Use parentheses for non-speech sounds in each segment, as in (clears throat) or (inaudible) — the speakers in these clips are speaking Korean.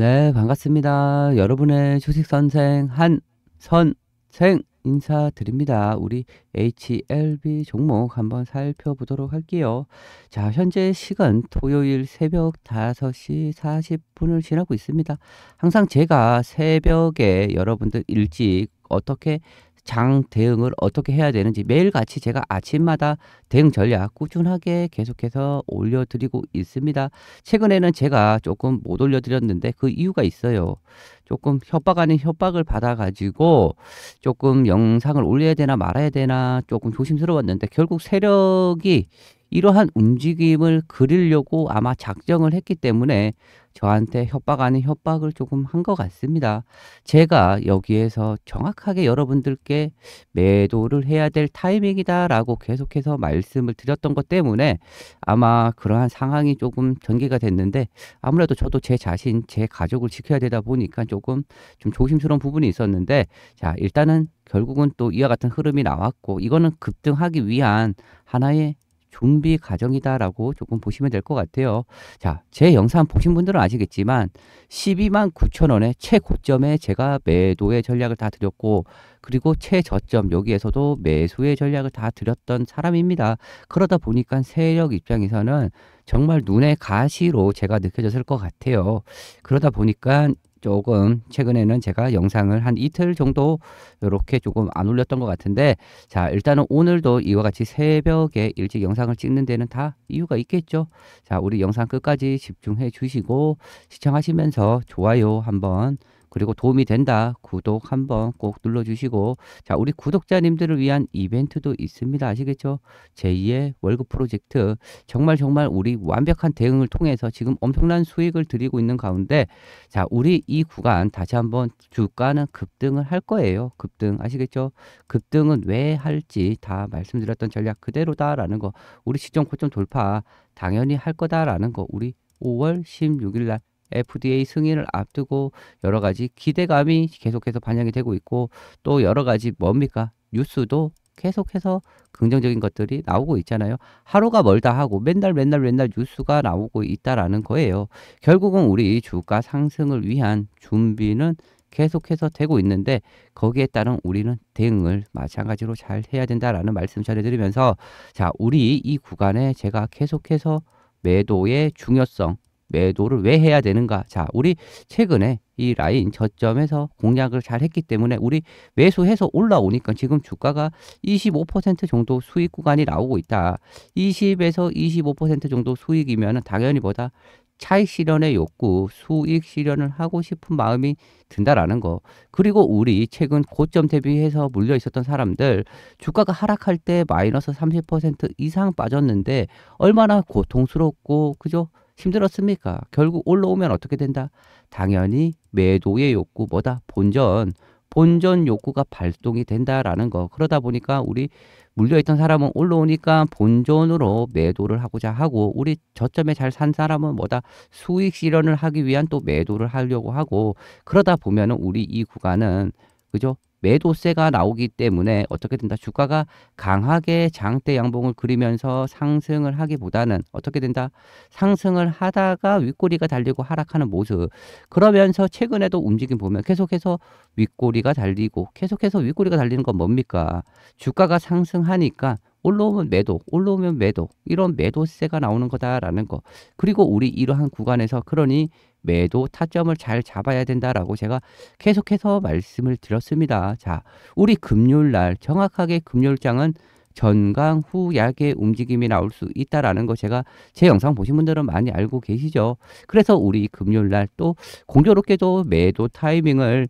네, 반갑습니다. 여러분의 초식 선생 한 선생 인사드립니다. 우리 HLB 종목 한번 살펴보도록 할게요. 자, 현재 시간 토요일 새벽 5시 40분을 지나고 있습니다. 항상 제가 새벽에 여러분들 일찍 어떻게 장 대응을 어떻게 해야 되는지 매일같이 제가 아침마다 대응 전략 꾸준하게 계속해서 올려드리고 있습니다. 최근에는 제가 조금 못 올려드렸는데 그 이유가 있어요. 조금 협박 아닌 협박을 받아가지고 조금 영상을 올려야 되나 말아야 되나 조금 조심스러웠는데 결국 세력이 이러한 움직임을 그리려고 아마 작정을 했기 때문에 저한테 협박 아닌 협박을 조금 한 것 같습니다. 제가 여기에서 정확하게 여러분들께 매도를 해야 될 타이밍이다라고 계속해서 말씀을 드렸던 것 때문에 아마 그러한 상황이 조금 전개가 됐는데 아무래도 저도 제 자신, 제 가족을 지켜야 되다 보니까 조금 좀 조심스러운 부분이 있었는데 자, 일단은 결국은 또 이와 같은 흐름이 나왔고 이거는 급등하기 위한 하나의 준비 과정이다라고 조금 보시면 될 것 같아요. 자, 제 영상 보신 분들은 아시겠지만 12만 9천 원의 최고점에 제가 매도의 전략을 다 드렸고 그리고 최저점 여기에서도 매수의 전략을 다 드렸던 사람입니다. 그러다 보니까 세력 입장에서는 정말 눈에 가시로 제가 느껴졌을 것 같아요. 그러다 보니까 조금 최근에는 제가 영상을 한 이틀 정도 이렇게 조금 안 올렸던 것 같은데 자 일단은 오늘도 이와 같이 새벽에 일찍 영상을 찍는 데는 다 이유가 있겠죠 자 우리 영상 끝까지 집중해 주시고 시청하시면서 좋아요 한번 그리고 도움이 된다. 구독 한번 꼭 눌러주시고 자 우리 구독자님들을 위한 이벤트도 있습니다. 아시겠죠? 제2의 월급 프로젝트 정말 정말 우리 완벽한 대응을 통해서 지금 엄청난 수익을 드리고 있는 가운데 자 우리 이 구간 다시 한번 주가는 급등을 할 거예요. 급등 아시겠죠? 급등은 왜 할지 다 말씀드렸던 전략 그대로다라는 거 우리 시점 고점 돌파 당연히 할 거다라는 거 우리 5월 16일 날 FDA 승인을 앞두고 여러 가지 기대감이 계속해서 반영이 되고 있고 또 여러 가지 뭡니까? 뉴스도 계속해서 긍정적인 것들이 나오고 있잖아요. 하루가 멀다 하고 맨날 맨날 맨날 뉴스가 나오고 있다라는 거예요. 결국은 우리 주가 상승을 위한 준비는 계속해서 되고 있는데 거기에 따른 우리는 대응을 마찬가지로 잘 해야 된다라는 말씀 전해드리면서 자 우리 이 구간에 제가 계속해서 매도의 중요성 매도를 왜 해야 되는가? 자, 우리 최근에 이 라인 저점에서 공략을 잘 했기 때문에 우리 매수해서 올라오니까 지금 주가가 25% 정도 수익 구간이 나오고 있다. 20에서 25% 정도 수익이면 당연히 보다 차익 실현의 욕구, 수익 실현을 하고 싶은 마음이 든다라는 거. 그리고 우리 최근 고점 대비해서 물려 있었던 사람들 주가가 하락할 때 마이너스 30% 이상 빠졌는데 얼마나 고통스럽고 그죠? 힘들었습니까? 결국 올라오면 어떻게 된다? 당연히 매도의 욕구 뭐다? 본전. 본전 욕구가 발동이 된다라는 거. 그러다 보니까 우리 물려있던 사람은 올라오니까 본전으로 매도를 하고자 하고 우리 저점에 잘 산 사람은 뭐다 수익 실현을 하기 위한 또 매도를 하려고 하고 그러다 보면은 우리 이 구간은 그죠? 매도세가 나오기 때문에 어떻게 된다 주가가 강하게 장대 양봉을 그리면서 상승을 하기보다는 어떻게 된다 상승을 하다가 윗꼬리가 달리고 하락하는 모습 그러면서 최근에도 움직임 보면 계속해서 윗꼬리가 달리고 계속해서 윗꼬리가 달리는 건 뭡니까 주가가 상승하니까 올라오면 매도, 올라오면 매도 이런 매도세가 나오는 거다라는 거. 그리고 우리 이러한 구간에서 그러니 매도 타점을 잘 잡아야 된다라고 제가 계속해서 말씀을 드렸습니다. 자, 우리 금요일 날 정확하게 금요일장은 전강 후 약의 움직임이 나올 수 있다라는 거 제가 제 영상 보신 분들은 많이 알고 계시죠. 그래서 우리 금요일 날 또 공교롭게도 매도 타이밍을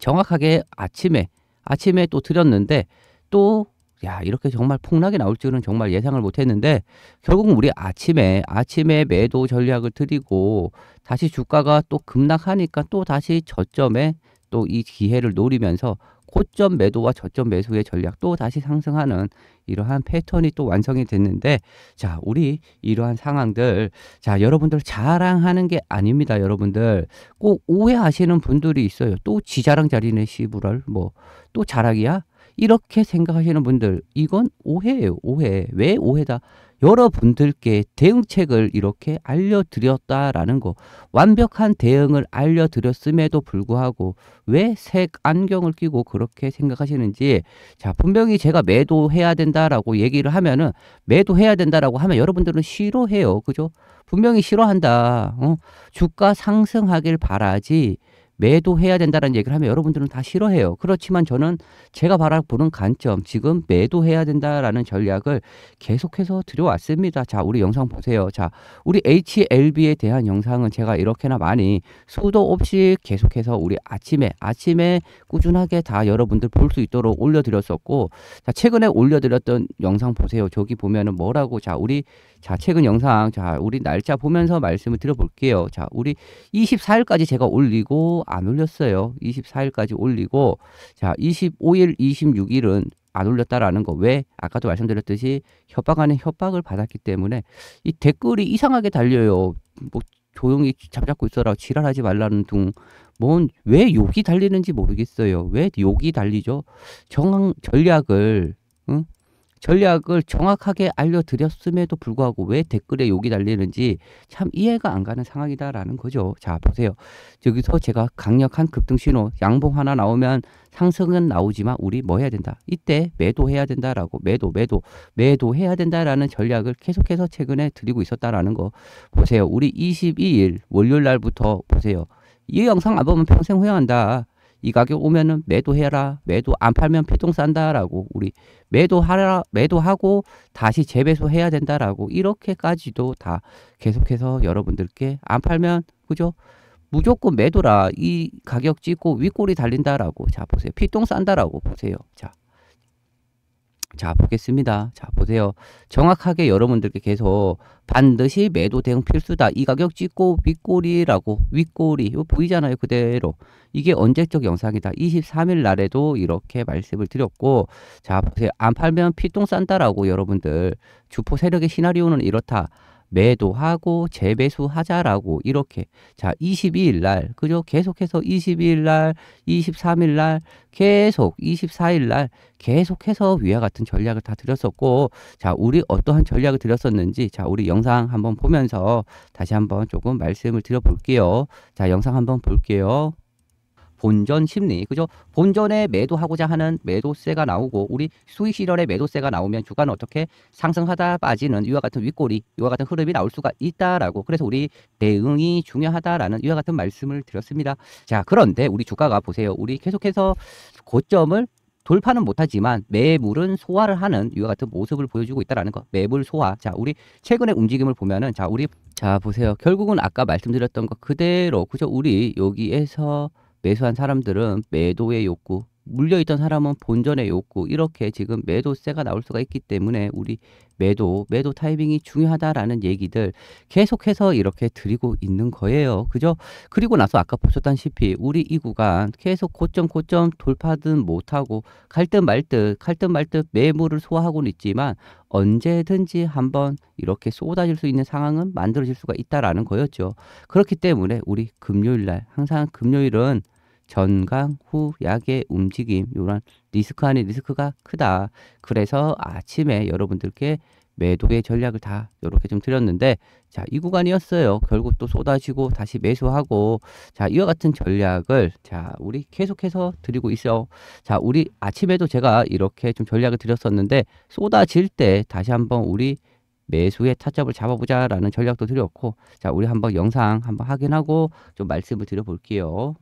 정확하게 아침에 아침에 또 드렸는데 또야 이렇게 정말 폭락이 나올 줄은 정말 예상을 못했는데 결국은 우리 아침에 아침에 매도 전략을 드리고 다시 주가가 또 급락하니까 또 다시 저점에 또 이 기회를 노리면서 고점 매도와 저점 매수의 전략 또 다시 상승하는 이러한 패턴이 또 완성이 됐는데 자 우리 이러한 상황들 자 여러분들 자랑하는 게 아닙니다 여러분들 꼭 오해하시는 분들이 있어요 또 지자랑 자리네 시부랄 뭐또 자랑이야 이렇게 생각하시는 분들 이건 오해예요. 오해. 왜 오해다? 여러분들께 대응책을 이렇게 알려드렸다라는 거 완벽한 대응을 알려드렸음에도 불구하고 왜 색 안경을 끼고 그렇게 생각하시는지 자 분명히 제가 매도해야 된다라고 얘기를 하면은 매도해야 된다라고 하면 여러분들은 싫어해요 그죠 분명히 싫어한다 어? 주가 상승하길 바라지 매도해야 된다는 얘기를 하면 여러분들은 다 싫어해요. 그렇지만 저는 제가 바라보는 관점, 지금 매도해야 된다라는 전략을 계속해서 들여왔습니다. 자, 우리 영상 보세요. 자, 우리 HLB에 대한 영상은 제가 이렇게나 많이 수도 없이 계속해서 우리 아침에, 아침에 꾸준하게 다 여러분들 볼 수 있도록 올려드렸었고, 자, 최근에 올려드렸던 영상 보세요. 저기 보면은 뭐라고, 자, 우리, 자, 최근 영상, 자, 우리 날짜 보면서 말씀을 드려볼게요. 자, 우리 24일까지 제가 올리고, 안 올렸어요. 24일까지 올리고 자 25일, 26일은 안 올렸다라는 거 왜 아까도 말씀드렸듯이 협박 안에 협박을 받았기 때문에 이 댓글이 이상하게 달려요. 뭐 조용히 잡잡고 있어라 지랄하지 말라는 둥 뭔왜 욕이 달리는지 모르겠어요. 왜 욕이 달리죠? 정황 전략을 응? 전략을 정확하게 알려드렸음에도 불구하고 왜 댓글에 욕이 달리는지 참 이해가 안 가는 상황이다라는 거죠. 자, 보세요. 여기서 제가 강력한 급등 신호, 양봉 하나 나오면 상승은 나오지만 우리 뭐 해야 된다. 이때 매도해야 된다라고 매도, 매도, 매도해야 된다라는 전략을 계속해서 최근에 드리고 있었다라는 거 보세요. 우리 22일 월요일 날부터 보세요. 이 영상 안 보면 평생 후회한다. 이 가격 오면은 매도해라. 매도 안 팔면 피똥 싼다라고 우리 매도하라 매도하고 다시 재배소해야 된다라고 이렇게까지도 다 계속해서 여러분들께 안 팔면 그죠? 무조건 매도라 이 가격 찍고 윗골이 달린다라고 자 보세요. 피똥 싼다라고 보세요. 자자 보겠습니다. 자 보세요. 정확하게 여러분들께 계속 반드시 매도 대응 필수다. 이 가격 찍고 윗꼬리라고 윗꼬리 이거 보이잖아요 그대로. 이게 언제적 영상이다. 23일 날에도 이렇게 말씀을 드렸고 자 보세요. 안 팔면 피똥 싼다라고 여러분들 주포 세력의 시나리오는 이렇다. 매도하고 재배수하자라고 이렇게 자 22일 날 그죠 계속해서 22일 날 23일 날 계속 24일 날 계속해서 위와 같은 전략을 다 드렸었고 자 우리 어떠한 전략을 드렸었는지 자 우리 영상 한번 보면서 다시 한번 조금 말씀을 드려볼게요 자 영상 한번 볼게요 본전 심리 그죠? 본전에 매도하고자 하는 매도세가 나오고 우리 수익 실현의 매도세가 나오면 주가는 어떻게 상승하다 빠지는 이와 같은 윗꼬리 이와 같은 흐름이 나올 수가 있다라고 그래서 우리 대응이 중요하다라는 이와 같은 말씀을 드렸습니다. 자 그런데 우리 주가가 보세요. 우리 계속해서 고점을 돌파는 못하지만 매물은 소화를 하는 이와 같은 모습을 보여주고 있다라는 거. 매물 소화. 자, 우리 최근의 움직임을 보면은 자, 우리 자 보세요. 결국은 아까 말씀드렸던 거 그대로 그죠? 우리 여기에서 매수한 사람들은 매도의 욕구, 물려있던 사람은 본전의 욕구 이렇게 지금 매도세가 나올 수가 있기 때문에 우리 매도, 매도 타이밍이 중요하다라는 얘기들 계속해서 이렇게 드리고 있는 거예요. 그죠? 그리고 나서 아까 보셨다시피 우리 이 구간 계속 고점 고점 돌파든 못하고 갈 듯 말듯 갈 듯 말 듯 매물을 소화하고는 있지만 언제든지 한번 이렇게 쏟아질 수 있는 상황은 만들어질 수가 있다라는 거였죠. 그렇기 때문에 우리 금요일날 항상 금요일은 전강 후 약의 움직임 요런 리스크 안에 리스크가 크다. 그래서 아침에 여러분들께 매도의 전략을 다 이렇게 좀 드렸는데 자 이 구간이었어요 결국 또 쏟아지고 다시 매수하고 자 이와 같은 전략을 자 우리 계속해서 드리고 있어 자 우리 아침에도 제가 이렇게 좀 전략을 드렸었는데 쏟아질 때 다시 한번 우리 매수의 타점을 잡아보자 라는 전략도 드렸고 자 우리 한번 영상 한번 확인하고 좀 말씀을 드려볼게요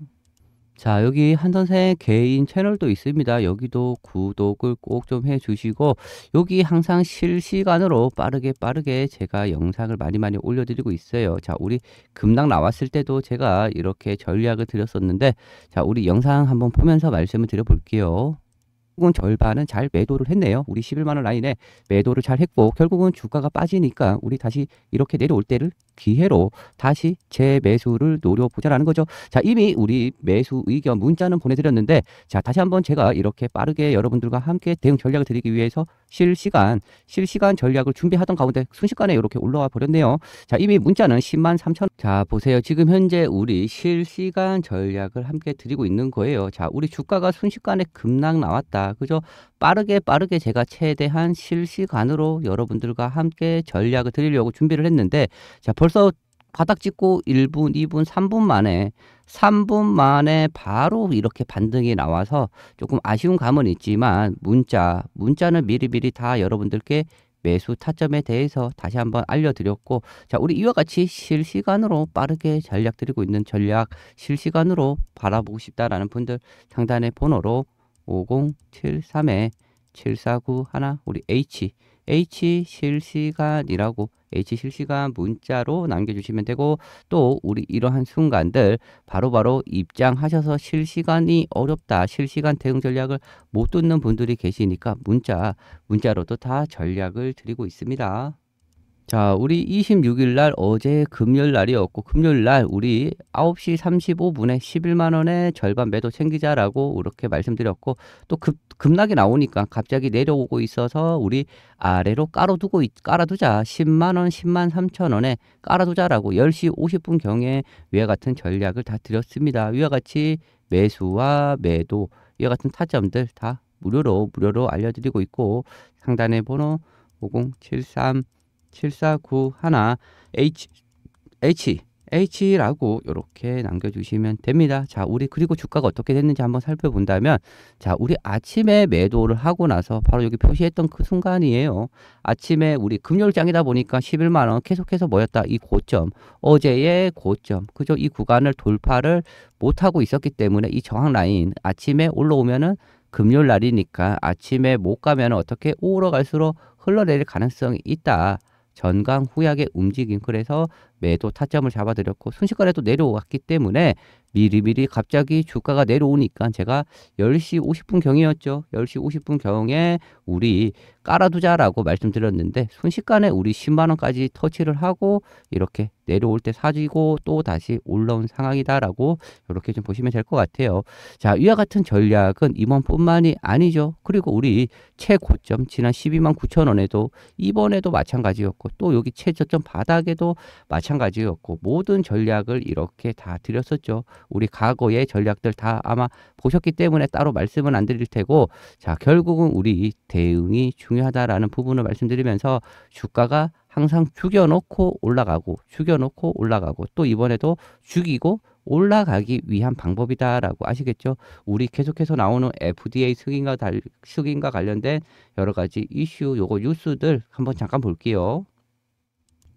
자, 여기 한선생 개인 채널도 있습니다. 여기도 구독을 꼭 좀 해주시고 여기 항상 실시간으로 빠르게 빠르게 제가 영상을 많이 많이 올려드리고 있어요. 자, 우리 금당 나왔을 때도 제가 이렇게 전략을 드렸었는데 자, 우리 영상 한번 보면서 말씀을 드려볼게요. 결국은 절반은 잘 매도를 했네요. 우리 11만원 라인에 매도를 잘 했고 결국은 주가가 빠지니까 우리 다시 이렇게 내려올 때를 기회로 다시 재매수를 노려보자라는 거죠. 자, 이미 우리 매수 의견 문자는 보내드렸는데, 자, 다시 한번 제가 이렇게 빠르게 여러분들과 함께 대응 전략을 드리기 위해서 실시간, 실시간 전략을 준비하던 가운데 순식간에 이렇게 올라와 버렸네요. 자, 이미 문자는 10만 3천. 자, 보세요. 지금 현재 우리 실시간 전략을 함께 드리고 있는 거예요. 자, 우리 주가가 순식간에 급락 나왔다. 그죠? 빠르게 빠르게 제가 최대한 실시간으로 여러분들과 함께 전략을 드리려고 준비를 했는데, 자, 벌써 바닥 찍고 1분, 2분, 3분 만에 3분 만에 바로 이렇게 반등이 나와서 조금 아쉬운 감은 있지만 문자, 문자는 미리미리 다 여러분들께 매수 타점에 대해서 다시 한번 알려드렸고 자 우리 이와 같이 실시간으로 빠르게 전략 드리고 있는 전략 실시간으로 바라보고 싶다라는 분들 상단의 번호로 5073에 7491 우리 H h 실시간이라고 h 실시간 문자로 남겨주시면 되고 또 우리 이러한 순간들 바로바로 바로 입장하셔서 실시간이 어렵다 실시간 대응 전략을 못 듣는 분들이 계시니까 문자 문자로도 다 전략을 드리고 있습니다. 자, 우리 26일 날 어제 금요일 날이었고 금요일 날 우리 9시 35분에 11만 원에 절반 매도 챙기자라고 이렇게 말씀드렸고 또 급, 급락이 나오니까 갑자기 내려오고 있어서 우리 아래로 깔아두고 깔아두자 10만 원, 10만 3천 원에 깔아두자라고 10시 50분 경에 위와 같은 전략을 다 드렸습니다. 위와 같이 매수와 매도 위와 같은 타점들 다 무료로 무료로 알려드리고 있고 상단의 번호 5073 7491 H H H라고 이렇게 남겨주시면 됩니다. 자, 우리 그리고 주가가 어떻게 됐는지 한번 살펴본다면 자, 우리 아침에 매도를 하고 나서 바로 여기 표시했던 그 순간이에요. 아침에 우리 금요일장이다 보니까 11만원 계속해서 뭐였다? 이 고점, 어제의 고점, 그죠? 이 구간을 돌파를 못하고 있었기 때문에 이 저항라인 아침에 올라오면은 금요일 날이니까 아침에 못 가면 어떻게 오러 갈수록 흘러내릴 가능성이 있다. 전강 후약의 움직임 그래서 매도 타점을 잡아드렸고 순식간에 또 내려왔기 때문에 미리미리 갑자기 주가가 내려오니까 제가 10시 50분 경이었죠. 10시 50분 경에 우리 깔아두자라고 말씀드렸는데 순식간에 우리 10만원까지 터치를 하고 이렇게 내려올 때 사지고 또 다시 올라온 상황이다라고 이렇게 좀 보시면 될 것 같아요. 자, 이와 같은 전략은 이번뿐만이 아니죠. 그리고 우리 최고점 지난 12만 9천 원에도 이번에도 마찬가지였고 또 여기 최저점 바닥에도 마찬가지 였고 마찬가지였고 모든 전략을 이렇게 다 드렸었죠. 우리 과거의 전략들 다 아마 보셨기 때문에 따로 말씀은 안 드릴 테고 자 결국은 우리 대응이 중요하다라는 부분을 말씀드리면서 주가가 항상 죽여놓고 올라가고 죽여놓고 올라가고 또 이번에도 죽이고 올라가기 위한 방법이다라고 아시겠죠? 우리 계속해서 나오는 FDA 승인과 달, 승인과 관련된 여러 가지 이슈, 요거 뉴스들 한번 잠깐 볼게요.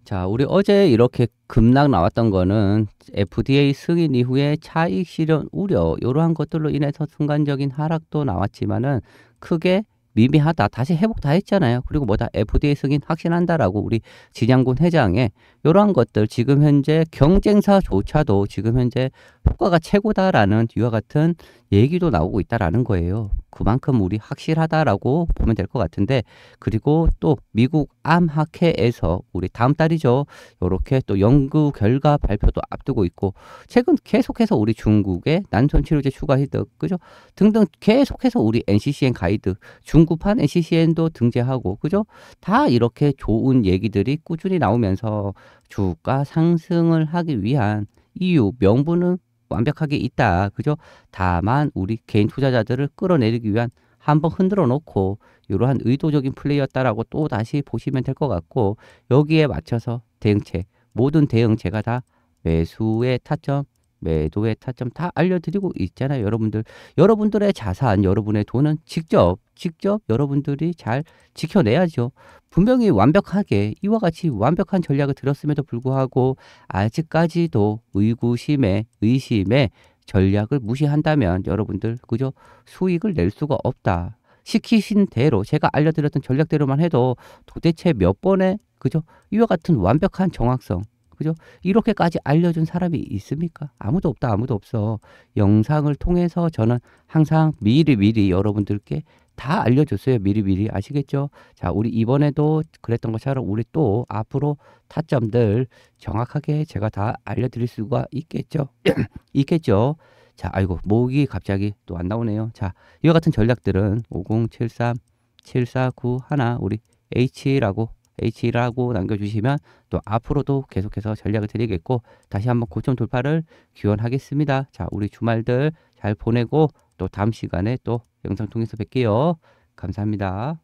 자, 우리 어제 이렇게 급락 나왔던 거는 FDA 승인 이후에 차익 실현 우려 이러한 것들로 인해서 순간적인 하락도 나왔지만은 크게 미미하다. 다시 회복 다 했잖아요. 그리고 뭐다 FDA 승인 확신한다라고 우리 진양군 회장의 이러한 것들 지금 현재 경쟁사조차도 지금 현재 효과가 최고다라는 뒤와 같은 얘기도 나오고 있다라는 거예요. 그만큼 우리 확실하다라고 보면 될 것 같은데 그리고 또 미국 암학회에서 우리 다음 달이죠. 이렇게 또 연구 결과 발표도 앞두고 있고 최근 계속해서 우리 중국의 난선치료제 추가 히득 그죠 등등 계속해서 우리 NCCN 가이드 중 연구판 ACCN도 등재하고 그죠? 다 이렇게 좋은 얘기들이 꾸준히 나오면서 주가 상승을 하기 위한 이유, 명분은 완벽하게 있다. 그죠? 다만 우리 개인 투자자들을 끌어내리기 위한 한번 흔들어 놓고 이러한 의도적인 플레이였다라고 또 다시 보시면 될 것 같고 여기에 맞춰서 대응체 모든 대응체가 다 매수의 타점 매도의 타점 다 알려드리고 있잖아요 여러분들 여러분들의 자산 여러분의 돈은 직접 직접 여러분들이 잘 지켜내야죠. 분명히 완벽하게 이와 같이 완벽한 전략을 들었음에도 불구하고 아직까지도 의구심에 의심에 전략을 무시한다면 여러분들 그저 수익을 낼 수가 없다. 시키신 대로 제가 알려드렸던 전략대로만 해도 도대체 몇번에그저 이와 같은 완벽한 정확성 그죠? 이렇게까지 알려준 사람이 있습니까? 아무도 없다, 아무도 없어. 영상을 통해서 저는 항상 미리미리 여러분들께 다 알려줬어요. 미리미리 아시겠죠? 자, 우리 이번에도 그랬던 것처럼 우리 또 앞으로 타점들 정확하게 제가 다 알려드릴 수가 있겠죠? (clears throat) 있겠죠? 자, 아이고 목이 갑자기 또 안 나오네요. 자, 이와 같은 전략들은 5073 7491 우리 H라고 H라고 남겨주시면 또 앞으로도 계속해서 전략을 드리겠고 다시 한번 고점 돌파를 기원하겠습니다. 자, 우리 주말들 잘 보내고 또 다음 시간에 또 영상 통해서 뵐게요. 감사합니다.